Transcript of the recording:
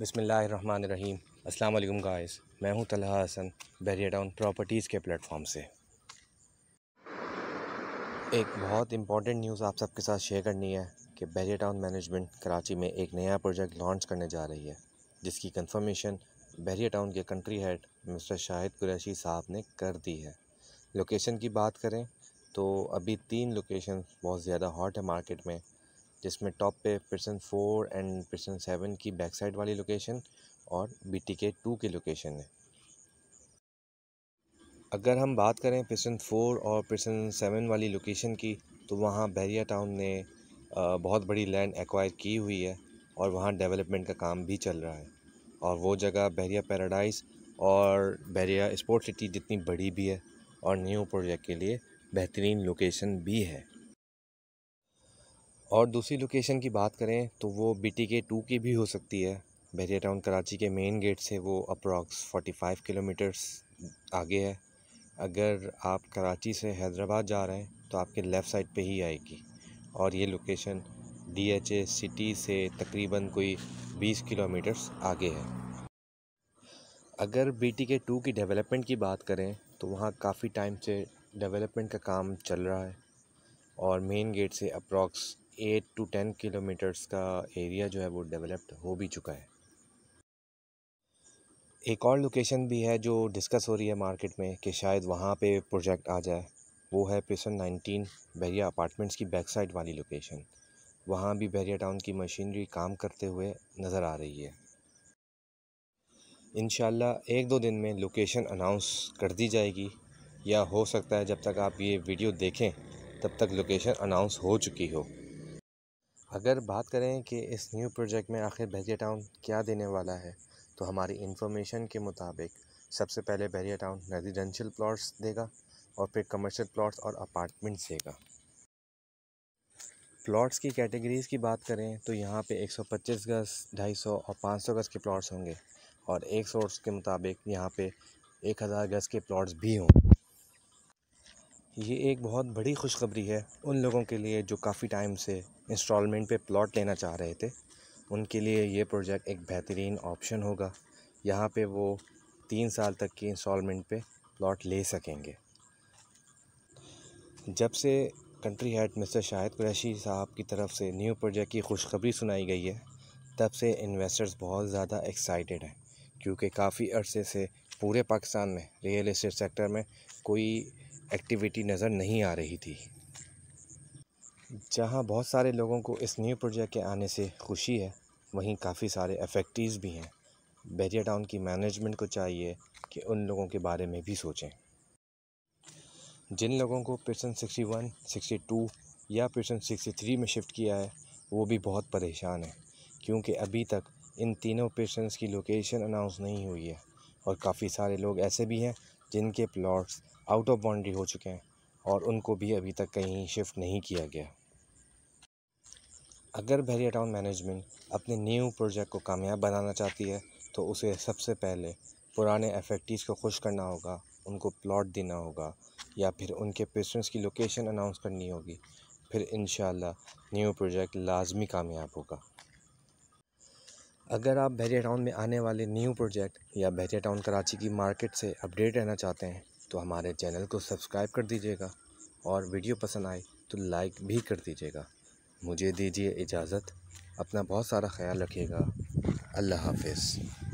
बिसमीम अल्लाम गायस मैं हूं तलहा हसन बहरिया टाउन प्रॉपर्टीज़ के प्लेटफॉर्म से एक बहुत इंपॉर्टेंट न्यूज़ आप सबके साथ शेयर करनी है कि बहरिया टाउन मैनेजमेंट कराची में एक नया प्रोजेक्ट लॉन्च करने जा रही है जिसकी कंफर्मेशन बहरिया टाउन के country head mister Shahid Qureshi sahab ने कर दी है लोकेशन की बात करें तो अभी तीन लोकेशन बहुत ज़्यादा हॉट है मार्केट में जिसमें टॉप पे person four and person seven की बैक साइड वाली लोकेशन और बी टी के टू की लोकेशन है अगर हम बात करें पर्सन फोर और पर्सन सेवन वाली लोकेशन की तो वहाँ बहरिया टाउन ने बहुत बड़ी लैंड एक्वायर की हुई है और वहाँ डेवलपमेंट का काम भी चल रहा है और वो जगह बहरिया पैराडाइज और बहरिया स्पोर्ट सिटी जितनी बड़ी भी है और न्यू प्रोजेक्ट के लिए बेहतरीन लोकेशन भी है और दूसरी लोकेशन की बात करें तो वो बी टी के टू की भी हो सकती है बहरिया टाउन कराची के मेन गेट से वो अप्रॉक्स फाइव किलोमीटर्स आगे है अगर आप कराची से हैदराबाद जा रहे हैं तो आपके लेफ़्ट साइड पे ही आएगी और ये location D H A city से तकरीबन कोई बीस किलोमीटर्स आगे है अगर बी टी के टू की डेवलपमेंट की बात करें तो वहाँ काफ़ी टाइम से डेवलपमेंट का काम चल रहा है और मेन गेट से approx eight to ten kilometers का एरिया जो है वो डेवलप्ड हो भी चुका है एक और लोकेशन भी है जो डिस्कस हो रही है मार्केट में कि शायद वहाँ पे प्रोजेक्ट आ जाए वो है पेशन नाइनटीन बहरिया अपार्टमेंट्स की बैक साइड वाली लोकेशन वहाँ भी बहरिया टाउन की मशीनरी काम करते हुए नज़र आ रही है इन एक दो दिन में लोकेशन अनाउंस कर दी जाएगी या हो सकता है जब तक आप ये वीडियो देखें तब तक लोकेशन अनाउंस हो चुकी हो अगर बात करें कि इस न्यू प्रोजेक्ट में आखिर बहरिया टाउन क्या देने वाला है तो हमारी इन्फॉर्मेशन के मुताबिक सबसे पहले बहरिया टाउन रेजिडेंशियल प्लॉट्स देगा और फिर कमर्शियल प्लॉट्स और अपार्टमेंट्स देगा प्लॉट्स की कैटेगरीज़ की बात करें तो यहाँ पे 125 गज 250 और 500 गज के प्लॉट्स होंगे और एक सोर्स के मुताबिक यहाँ पे 1000 गज के प्लॉट्स भी हों ये एक बहुत बड़ी खुशखबरी है उन लोगों के लिए जो काफ़ी टाइम से इंस्टॉलमेंट पे प्लॉट लेना चाह रहे थे उनके लिए ये प्रोजेक्ट एक बेहतरीन ऑप्शन होगा यहाँ पे वो तीन साल तक की इंस्टॉलमेंट पे प्लॉट ले सकेंगे जब से country head mister Shahid Qureshi sahab की तरफ से न्यू प्रोजेक्ट की खुशखबरी सुनाई गई है तब से इन्वेस्टर्स बहुत ज़्यादा एक्साइटेड हैं क्योंकि काफ़ी अरसे से पूरे पाकिस्तान में रियल इस्टेट सेक्टर में कोई एक्टिविटी नज़र नहीं आ रही थी जहाँ बहुत सारे लोगों को इस न्यू प्रोजेक्ट के आने से खुशी है वहीं काफ़ी सारे अफेक्टिव भी हैं बैरिया टाउन की मैनेजमेंट को चाहिए कि उन लोगों के बारे में भी सोचें जिन लोगों को पर्सन 61, 62 या पर्सन 63 में शिफ्ट किया है वो भी बहुत परेशान है क्योंकि अभी तक इन तीनों पेशेंट्स की लोकेशन अनाउंस नहीं हुई है और काफ़ी सारे लोग ऐसे भी हैं जिनके प्लॉट्स आउट ऑफ बाउंड्री हो चुके हैं और उनको भी अभी तक कहीं शिफ्ट नहीं किया गया अगर बहरिया टाउन मैनेजमेंट अपने न्यू प्रोजेक्ट को कामयाब बनाना चाहती है तो उसे सबसे पहले पुराने एफेक्टिस को खुश करना होगा उनको प्लॉट देना होगा या फिर उनके पेशेंट्स की लोकेशन अनाउंस करनी होगी फिर इन न्यू प्रोजेक्ट लाजमी कामयाब होगा अगर आप बहरिया टाउन में आने वाले न्यू प्रोजेक्ट या बहरिया टाउन कराची की मार्केट से अपडेट रहना चाहते हैं तो हमारे चैनल को सब्सक्राइब कर दीजिएगा और वीडियो पसंद आए तो लाइक भी कर दीजिएगा मुझे दीजिए इजाज़त अपना बहुत सारा ख्याल रखिएगा अल्लाह हाफिज़